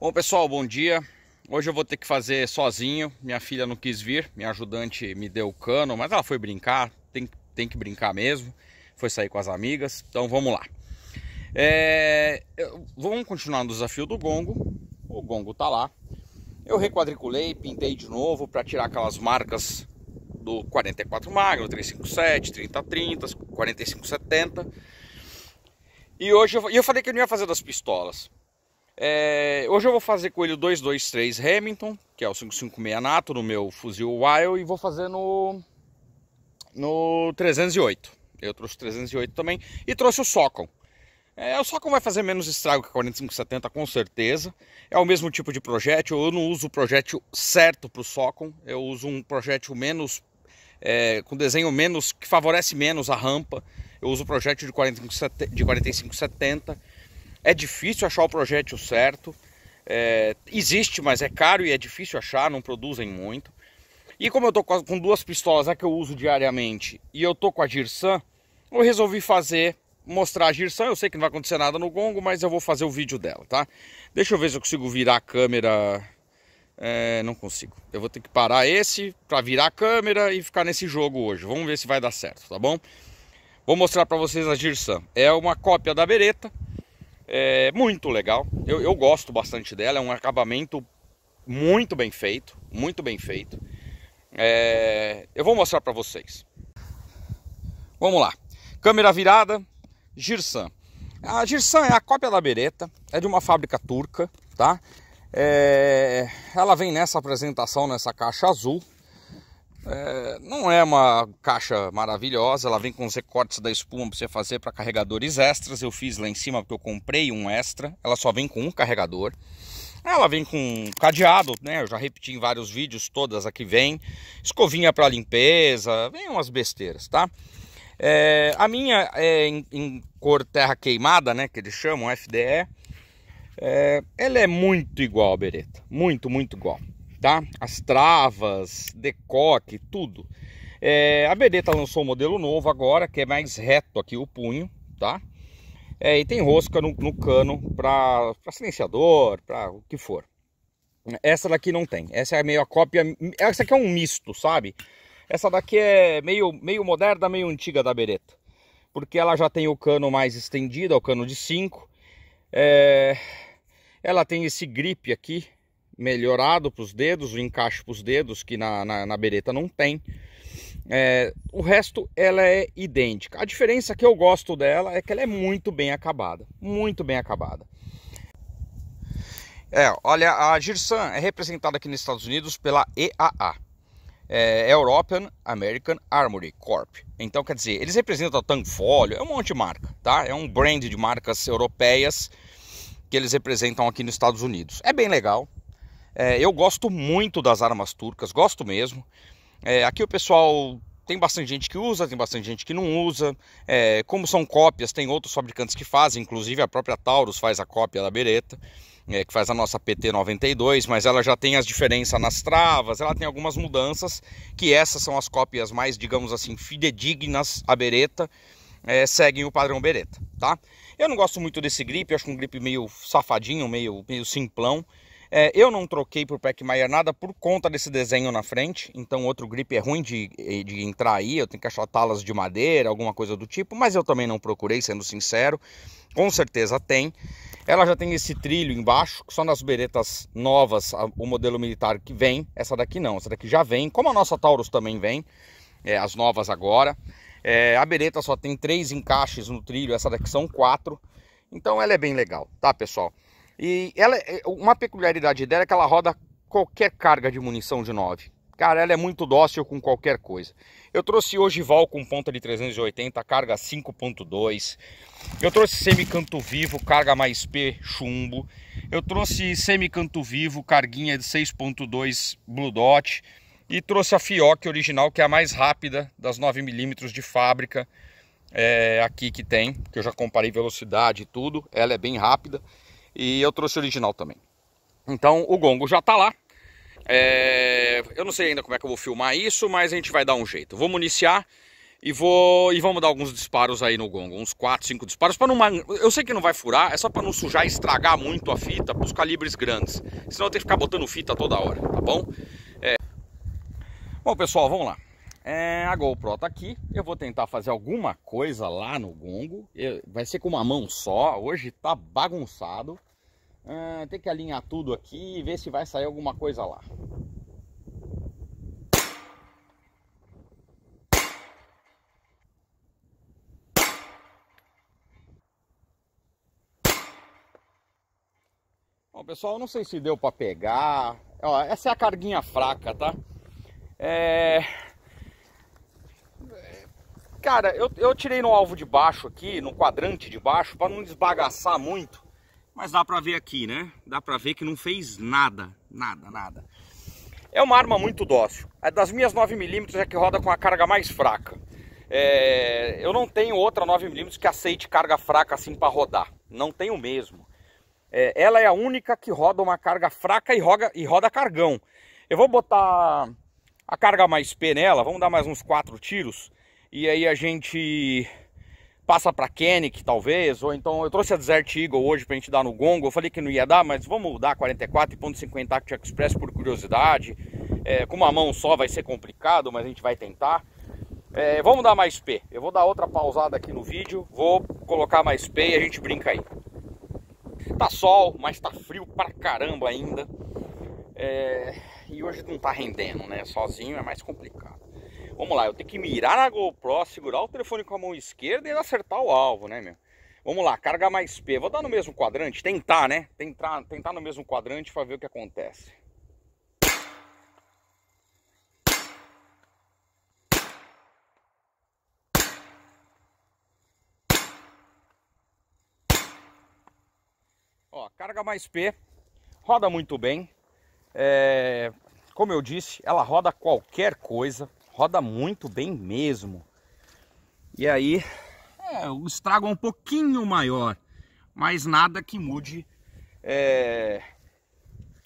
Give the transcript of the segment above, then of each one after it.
Bom pessoal, bom dia. Hoje eu vou ter que fazer sozinho. Minha filha não quis vir, minha ajudante me deu o cano, mas ela foi brincar, tem, tem que brincar mesmo. Foi sair com as amigas, então vamos lá. É, vamos continuar no desafio do gongo. O gongo tá lá. Eu requadriculei, pintei de novo para tirar aquelas marcas do 44 magro, 357, 3030, 4570. E hoje eu, eu falei que eu não ia fazer das pistolas. É, hoje eu vou fazer com ele o 223 Hamilton, que é o 556 Nato no meu fuzil Wild, e vou fazer no, no 308. Eu trouxe 308 também e trouxe o Socon. É, o Socon vai fazer menos estrago que a 4570 com certeza. É o mesmo tipo de projétil, eu não uso o projétil certo para o Socon, eu uso um projétil menos é, com desenho menos que favorece menos a rampa. Eu uso o projétil de 4570 de 4570 é difícil achar o projétil certo. É, existe, mas é caro e é difícil achar, não produzem muito. E como eu tô com duas pistolas, a que eu uso diariamente, e eu tô com a Girsan, eu resolvi fazer, mostrar a Girsan. Eu sei que não vai acontecer nada no gongo, mas eu vou fazer o vídeo dela, tá? Deixa eu ver se eu consigo virar a câmera. É, não consigo. Eu vou ter que parar esse para virar a câmera e ficar nesse jogo hoje. Vamos ver se vai dar certo, tá bom? Vou mostrar para vocês a Girsan. É uma cópia da Beretta. É muito legal. Eu, eu gosto bastante dela. É um acabamento muito bem feito. Muito bem feito. É... Eu vou mostrar para vocês. Vamos lá. Câmera virada, Girsan. A Girsan é a cópia da Beretta, é de uma fábrica turca, tá? É... Ela vem nessa apresentação, nessa caixa azul, é, não é uma caixa maravilhosa, ela vem com os recortes da espuma para você fazer para carregadores extras. Eu fiz lá em cima porque eu comprei um extra, ela só vem com um carregador. Ela vem com cadeado, né? Eu já repeti em vários vídeos, todas aqui vem. Escovinha para limpeza, vem umas besteiras, tá? É, a minha é em, em, cor terra queimada, né? Que eles chamam, FDE. É, ela é muito igual a bereta, muito, muito igual tá? As travas, decoque, tudo. É, a Beretta lançou um modelo novo agora, que é mais reto aqui o punho, tá? É, e tem rosca no, no cano para silenciador, para o que for. Essa daqui não tem. Essa é meio a cópia. Essa aqui é um misto, sabe? Essa daqui é meio, meio moderna, meio antiga da Beretta. Porque ela já tem o cano mais estendido, é o cano de 5. É... Ela tem esse grip aqui, melhorado para os dedos, o encaixe para os dedos, que na, na, na bereta não tem. É, o resto ela é idêntica. A diferença que eu gosto dela é que ela é muito bem acabada, muito bem acabada. É, olha, a Girsan é representada aqui nos Estados Unidos pela EAA, é, é European American Armory Corp. Então, quer dizer, eles representam a Tangfolio, é um monte de marca, tá? É um brand de marcas europeias que eles representam aqui nos Estados Unidos. É bem legal, é, eu gosto muito das armas turcas, gosto mesmo. É, aqui o pessoal tem bastante gente que usa, tem bastante gente que não usa. É, como são cópias, tem outros fabricantes que fazem, inclusive a própria Taurus faz a cópia da Beretta, é, que faz a nossa PT92, mas ela já tem as diferenças nas travas, ela tem algumas mudanças, que essas são as cópias mais, digamos assim, fidedignas à Beretta, é, seguem o padrão Beretta, tá? Eu não gosto muito desse grip, acho um grip meio safadinho, meio, meio simplão. É, eu não troquei por Pac Mayer nada por conta desse desenho na frente, então outro grip é ruim de, de entrar aí, eu tenho que achar talas de madeira, alguma coisa do tipo, mas eu também não procurei, sendo sincero, com certeza tem. Ela já tem esse trilho embaixo, só nas beretas novas, o modelo militar que vem, essa daqui não, essa daqui já vem, como a nossa Taurus também vem, é, as novas agora. É, a bereta só tem três encaixes no trilho, essa daqui são quatro, então ela é bem legal, tá pessoal? E ela, é, uma peculiaridade dela é que ela roda qualquer carga de munição de 9. Cara, ela é muito dócil com qualquer coisa. Eu trouxe hoje Val com ponta de 380, carga 5.2. Eu trouxe semicanto vivo, carga mais P, chumbo. Eu trouxe semicanto vivo, carguinha de 6.2 Blue Dot. E trouxe a Fioc original, que é a mais rápida das 9mm de fábrica é, aqui que tem. Que eu já comparei velocidade e tudo. Ela é bem rápida. E eu trouxe o original também. Então o gongo já tá lá. É... Eu não sei ainda como é que eu vou filmar isso, mas a gente vai dar um jeito. Vamos iniciar e vou e vamos dar alguns disparos aí no gongo, uns 4, 5 disparos para não eu sei que não vai furar, é só para não sujar e estragar muito a fita para os calibres grandes. Senão tem que ficar botando fita toda hora, tá bom? É... Bom, pessoal, vamos lá. É, a GoPro tá aqui, eu vou tentar fazer alguma coisa lá no gongo. Eu, vai ser com uma mão só, hoje tá bagunçado. Ah, tem que alinhar tudo aqui e ver se vai sair alguma coisa lá. Bom, pessoal, não sei se deu para pegar. Ó, essa é a carguinha fraca, tá? É... Cara, eu, eu tirei no alvo de baixo aqui, no quadrante de baixo, para não desbagaçar muito. Mas dá para ver aqui, né? Dá para ver que não fez nada, nada, nada. É uma arma muito dócil. É das minhas 9mm é que roda com a carga mais fraca. É... Eu não tenho outra 9mm que aceite carga fraca assim para rodar. Não tenho mesmo. É... Ela é a única que roda uma carga fraca e roda, e roda cargão. Eu vou botar a carga mais P nela, vamos dar mais uns quatro tiros. E aí a gente passa para Kennick, talvez, ou então eu trouxe a Desert Eagle hoje para a gente dar no gongo. Eu falei que não ia dar, mas vamos dar 44.50 Arctic Express por curiosidade. É, com uma mão só vai ser complicado, mas a gente vai tentar. É, vamos dar mais P. Eu vou dar outra pausada aqui no vídeo, vou colocar mais P e a gente brinca aí. Tá sol, mas tá frio pra caramba ainda. É, e hoje não tá rendendo, né? Sozinho é mais complicado. Vamos lá, eu tenho que mirar na GoPro, segurar o telefone com a mão esquerda e acertar o alvo, né, meu? Vamos lá, carga mais P. Vou dar no mesmo quadrante, tentar, né? Tentar, tentar no mesmo quadrante para ver o que acontece. Ó, carga mais P, roda muito bem. É, como eu disse, ela roda qualquer coisa roda muito bem mesmo. E aí é, o estrago é um pouquinho maior, mas nada que mude é,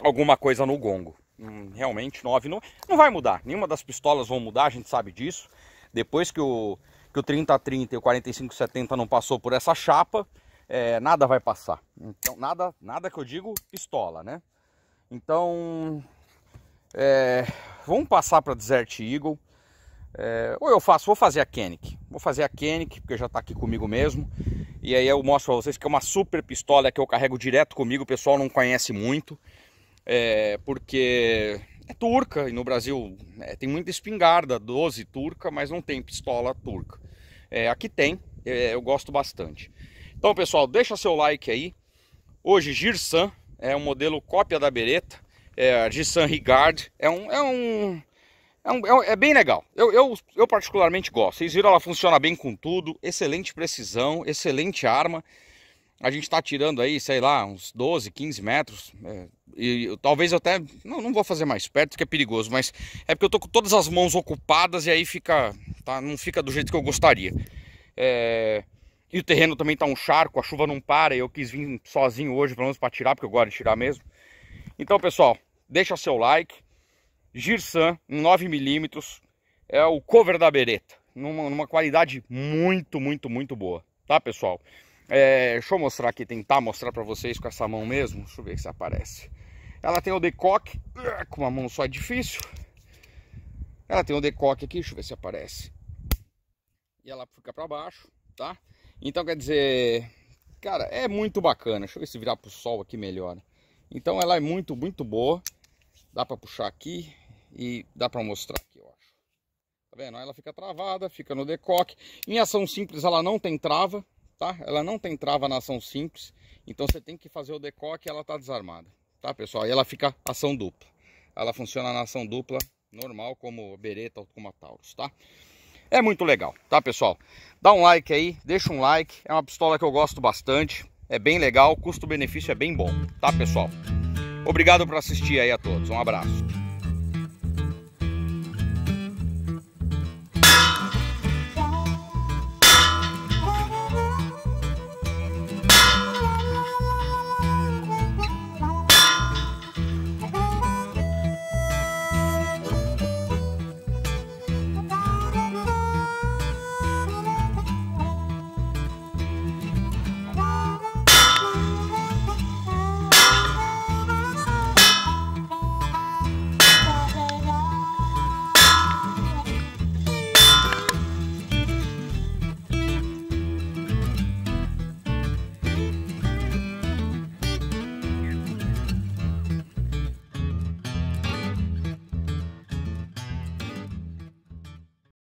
alguma coisa no gongo. Hum, realmente 9 não, não vai mudar, nenhuma das pistolas vão mudar, a gente sabe disso. Depois que o, que o 30-30 e o 45-70 não passou por essa chapa, é, nada vai passar. Então, nada, nada que eu digo pistola, né? Então, é, vamos passar para Desert Eagle. É, ou eu faço, vou fazer a Kennick. Vou fazer a Kennick, porque já está aqui comigo mesmo. E aí eu mostro para vocês que é uma super pistola que eu carrego direto comigo. O pessoal não conhece muito, é, porque é turca. E no Brasil é, tem muita espingarda, 12 turca, mas não tem pistola turca. É, aqui tem, é, eu gosto bastante. Então, pessoal, deixa seu like aí. Hoje, Girsan é um modelo cópia da Beretta. É, Girsan Rigard. É um... É um é, é, um, é, bem legal. Eu, eu, eu, particularmente gosto. Vocês viram, ela funciona bem com tudo. Excelente precisão, excelente arma. A gente está tirando aí, sei lá, uns 12, 15 metros. É, e eu, talvez eu até. Não, não vou fazer mais perto, que é perigoso. Mas é porque eu tô com todas as mãos ocupadas e aí fica. Tá, não fica do jeito que eu gostaria. É, e o terreno também tá um charco, a chuva não para. E eu quis vir sozinho hoje, pelo menos para tirar, porque eu gosto de tirar mesmo. Então, pessoal, deixa seu like. Girsan 9mm, é o cover da bereta, numa, numa qualidade muito, muito, muito boa, tá pessoal? É, deixa eu mostrar aqui, tentar mostrar para vocês com essa mão mesmo, deixa eu ver se aparece. Ela tem o decoque, ah, com uma mão só é difícil. Ela tem o decoque aqui, deixa eu ver se aparece. E ela fica para baixo, tá? Então quer dizer, cara, é muito bacana. Deixa eu ver se virar pro sol aqui melhora. Então ela é muito, muito boa. Dá para puxar aqui, e dá para mostrar aqui, eu acho. Tá vendo? Ela fica travada, fica no decoque. Em ação simples ela não tem trava, tá? Ela não tem trava na ação simples. Então você tem que fazer o decoque e ela tá desarmada, tá pessoal? E ela fica ação dupla. Ela funciona na ação dupla normal, como Beretta ou como a Taurus, tá? É muito legal, tá pessoal? Dá um like aí, deixa um like. É uma pistola que eu gosto bastante. É bem legal, custo-benefício é bem bom, tá pessoal? Obrigado por assistir aí a todos. Um abraço.